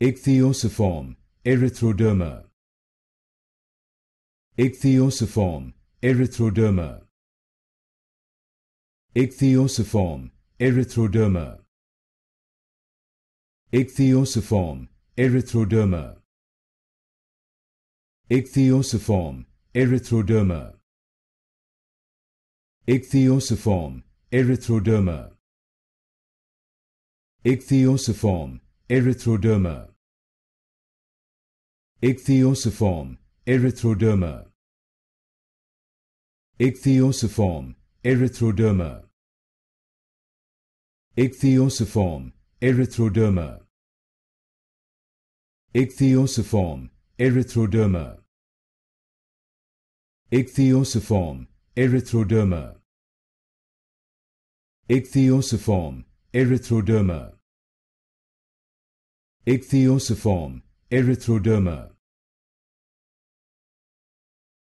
Ichthyosiform erythroderma Ichthyosiform erythroderma Ichthyosiform erythroderma Ichthyosiform erythroderma Ichthyosiform erythroderma Ichthyosiform erythroderma Ichthyosiform erythroderma ichthyosiform erythroderma ichthyosiform erythroderma ichthyosiform erythroderma ichthyosiform erythroderma ichthyosiform erythroderma ichthyosiform erythroderma Ichthyosiform erythroderma,